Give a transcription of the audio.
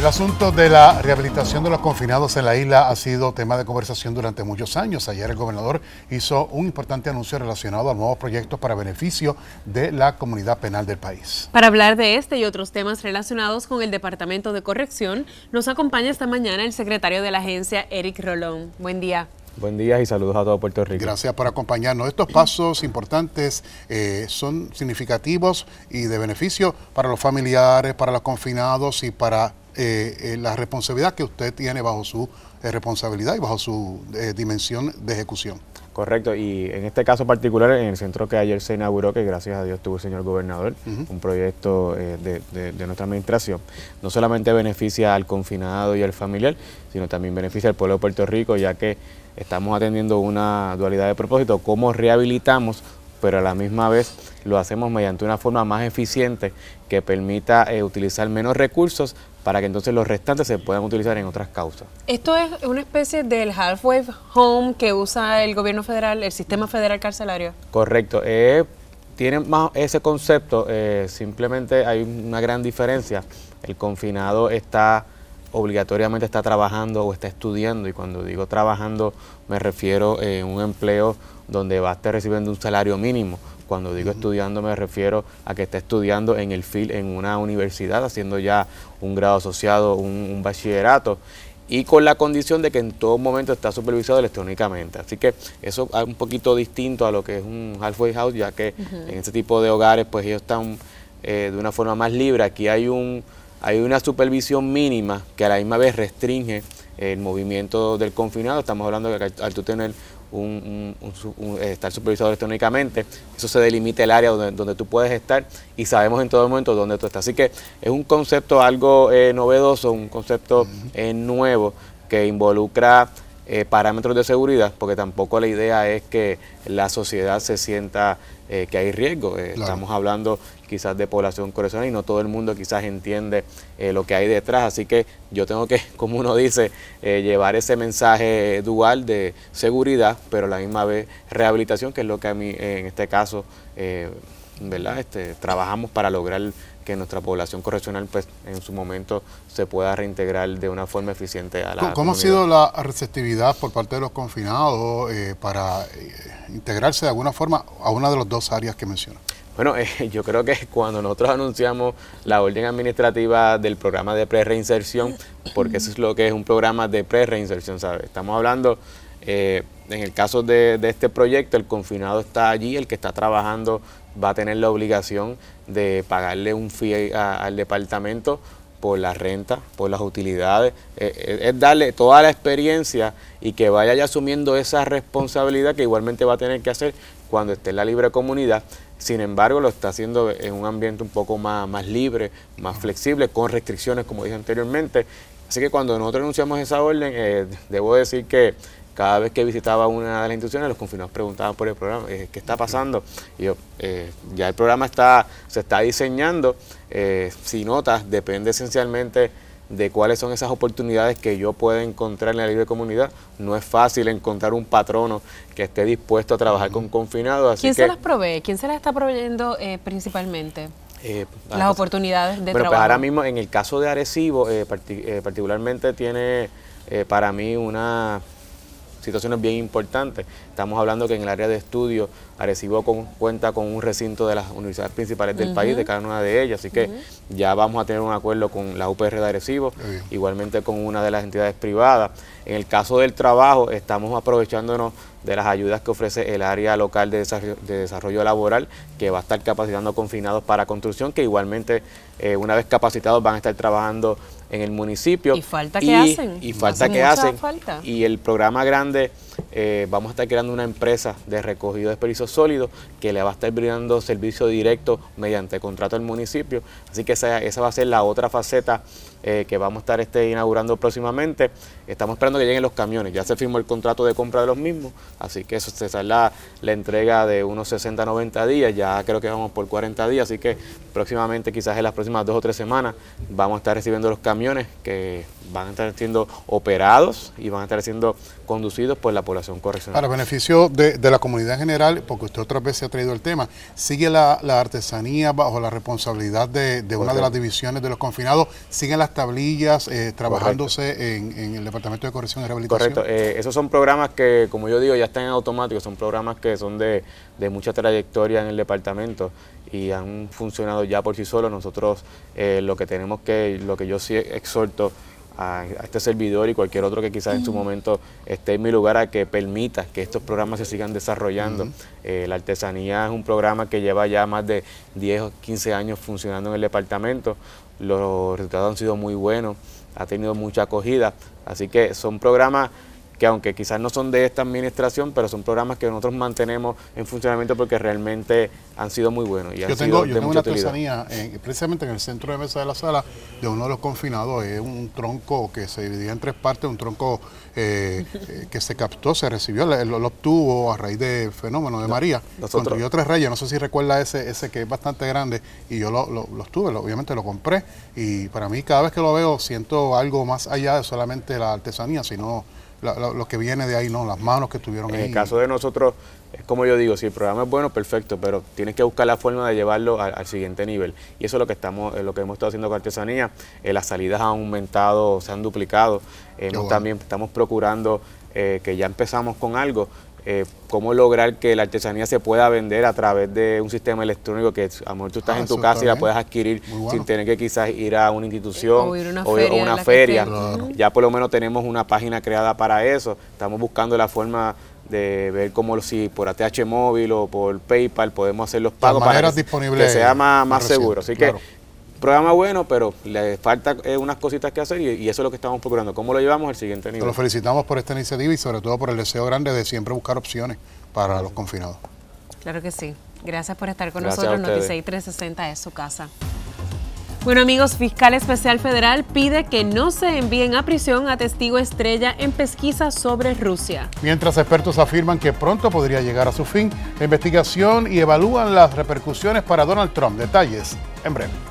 El asunto de la rehabilitación de los confinados en la isla ha sido tema de conversación durante muchos años. Ayer el gobernador hizo un importante anuncio relacionado a nuevos proyectos para beneficio de la comunidad penal del país. Para hablar de este y otros temas relacionados con el Departamento de Corrección, nos acompaña esta mañana el secretario de la agencia, Eric Rolón. Buen día. Buen día y saludos a todo Puerto Rico. Gracias por acompañarnos. Estos pasos importantes eh, son significativos y de beneficio para los familiares, para los confinados y para eh, eh, la responsabilidad que usted tiene bajo su eh, responsabilidad y bajo su dimensión de ejecución. Correcto, y en este caso particular, en el centro que ayer se inauguró, que gracias a Dios tuvo el señor gobernador, un proyecto de, nuestra administración, no solamente beneficia al confinado y al familiar, sino también beneficia al pueblo de Puerto Rico, ya que estamos atendiendo una dualidad de propósito, cómo rehabilitamos, pero a la misma vez lo hacemos mediante una forma más eficiente que permita utilizar menos recursos para que entonces los restantes se puedan utilizar en otras causas. Esto es una especie del halfway home que usa el gobierno federal, el sistema federal carcelario. Correcto. Eh, tiene más ese concepto, eh, simplemente hay una gran diferencia. El confinado está obligatoriamente está trabajando o está estudiando, y cuando digo trabajando me refiero a eh, un empleo donde va a estar recibiendo un salario mínimo, cuando digo estudiando me refiero a que está estudiando en el FIL en una universidad, haciendo ya un grado asociado, un, bachillerato y con la condición de que en todo momento está supervisado electrónicamente. Así que eso es un poquito distinto a lo que es un halfway house, ya que en este tipo de hogares pues ellos están eh, de una forma más libre. Aquí hay, un, hay una supervisión mínima que a la misma vez restringe el movimiento del confinado. Estamos hablando de que al tú tener un, eh, estar supervisado electrónicamente. Eso se delimita el área donde, donde, tú puedes estar y sabemos en todo momento dónde tú estás. Así que es un concepto algo eh, novedoso, un concepto eh, nuevo que involucra eh, parámetros de seguridad, porque tampoco la idea es que la sociedad se sienta eh, que hay riesgo. Eh, estamos hablando quizás de población coreana y no todo el mundo quizás entiende lo que hay detrás, así que yo tengo que, como uno dice, llevar ese mensaje dual de seguridad, pero a la misma vez rehabilitación, que es lo que a mí en este caso... ¿verdad? Este, trabajamos para lograr que nuestra población correccional pues en su momento se pueda reintegrar de una forma eficiente a la ¿Cómo ha sido la receptividad por parte de los confinados eh, para eh, integrarse de alguna forma a una de las dos áreas que mencionas? Bueno, eh, yo creo que cuando nosotros anunciamos la orden administrativa del programa de pre-reinserción, porque eso es lo que es un programa de pre-reinserción, ¿sabes? Estamos hablando, en el caso de, de, este proyecto, el confinado está allí, el que está trabajando va a tener la obligación de pagarle un fee al departamento por la renta, por las utilidades, eh, eh, es, darle toda la experiencia y que vaya asumiendo esa responsabilidad que igualmente va a tener que hacer cuando esté en la libre comunidad. Sin embargo, lo está haciendo en un ambiente un poco más, más libre, más flexible, con restricciones, como dije anteriormente. Así que cuando nosotros anunciamos esa orden, eh, debo decir que cada vez que visitaba una de las instituciones, los confinados preguntaban por el programa, eh, ¿qué está pasando? yo, eh, ya el programa está, se está diseñando, eh, si notas, depende esencialmente de cuáles son esas oportunidades que yo pueda encontrar en la libre comunidad. No es fácil encontrar un patrono que esté dispuesto a trabajar con confinados. ¿Quién se las provee? ¿Quién se las está proveyendo principalmente? las ah, oportunidades de pero pues trabajo. Pues ahora mismo, en el caso de Arecibo, particularmente tiene para mí una situaciones bien importantes. Estamos hablando que en el área de estudio Arecibo cuenta con un recinto de las universidades principales del país, de cada una de ellas, así que ya vamos a tener un acuerdo con la UPR de Arecibo, igualmente con una de las entidades privadas. En el caso del trabajo, estamos aprovechándonos de las ayudas que ofrece el área local de desarrollo, laboral, que va a estar capacitando confinados para construcción, que igualmente eh, una vez capacitados van a estar trabajando en el municipio. Y falta que hacen. Y falta que hacen. Y el programa grande, eh, vamos a estar creando una empresa de recogido de desperdicios sólidos que le va a estar brindando servicio directo mediante contrato al municipio. Así que esa, esa va a ser la otra faceta eh, que vamos a estar este, inaugurando próximamente. Estamos esperando que lleguen los camiones. Ya se firmó el contrato de compra de los mismos, así que eso se la, la entrega de unos 60, 90 días. Ya creo que vamos por 40 días, así que próximamente, quizás en las próximas dos o tres semanas, vamos a estar recibiendo los camiones que van a estar siendo operados y van a estar siendo conducidos por la población correccional. Para beneficio de, la comunidad en general, porque usted otra vez se ha traído el tema, sigue la, artesanía bajo la responsabilidad de, una de las divisiones de los confinados, siguen las tablillas eh, trabajándose en, en, el departamento de Correcto. Eh, esos son programas que, como yo digo, ya están en automático, son programas que son de, de mucha trayectoria en el departamento y han funcionado ya por sí solos. Nosotros eh, lo que tenemos que, lo que yo sí exhorto a, este servidor y cualquier otro que quizás en su momento esté en mi lugar a que permita que estos programas se sigan desarrollando. Eh, la artesanía es un programa que lleva ya más de 10 o 15 años funcionando en el departamento. Los resultados han sido muy buenos, ha tenido mucha acogida, así que son programas que aunque quizás no son de esta administración, pero son programas que nosotros mantenemos en funcionamiento porque realmente han sido muy buenos. Y yo tengo, yo tengo una artesanía, precisamente en el centro de mesa de la sala, de uno de los confinados, es un tronco que se dividía en tres partes, un tronco eh, eh, que se captó, se recibió, lo, obtuvo a raíz del fenómeno de María, construyó tres reyes, no sé si recuerda ese, ese que es bastante grande, y yo lo, lo, lo obviamente lo compré, y para mí cada vez que lo veo siento algo más allá de solamente la artesanía, sino lo que viene de ahí, no, las manos que tuvieron en En el caso de nosotros, es como yo digo, si el programa es bueno, perfecto, pero tienes que buscar la forma de llevarlo al, siguiente nivel. Y eso es lo que estamos, lo que hemos estado haciendo con artesanía. Eh, las salidas han aumentado, se han duplicado. También estamos procurando eh, que ya empezamos con algo, eh, cómo lograr que la artesanía se pueda vender a través de un sistema electrónico que a lo mejor tú estás ah, en tu casa y la puedes adquirir sin tener que quizás ir a una institución o, ir a una feria. Ya por lo menos tenemos una página creada para eso. Estamos buscando la forma de ver cómo si por ATH móvil o por PayPal podemos hacer los pagos para que, disponibles que sea más, seguro. Así que programa bueno, pero le falta eh, unas cositas que hacer y, eso es lo que estamos procurando. ¿Cómo lo llevamos al siguiente nivel? Te lo felicitamos por esta iniciativa y sobre todo por el deseo grande de siempre buscar opciones para los confinados. Claro que sí. Gracias por estar con nosotros. Noticias 360 es su casa. Bueno amigos, Fiscal Especial Federal pide que no se envíen a prisión a testigo estrella en pesquisa sobre Rusia. Mientras expertos afirman que pronto podría llegar a su fin la investigación y evalúan las repercusiones para Donald Trump. Detalles en breve.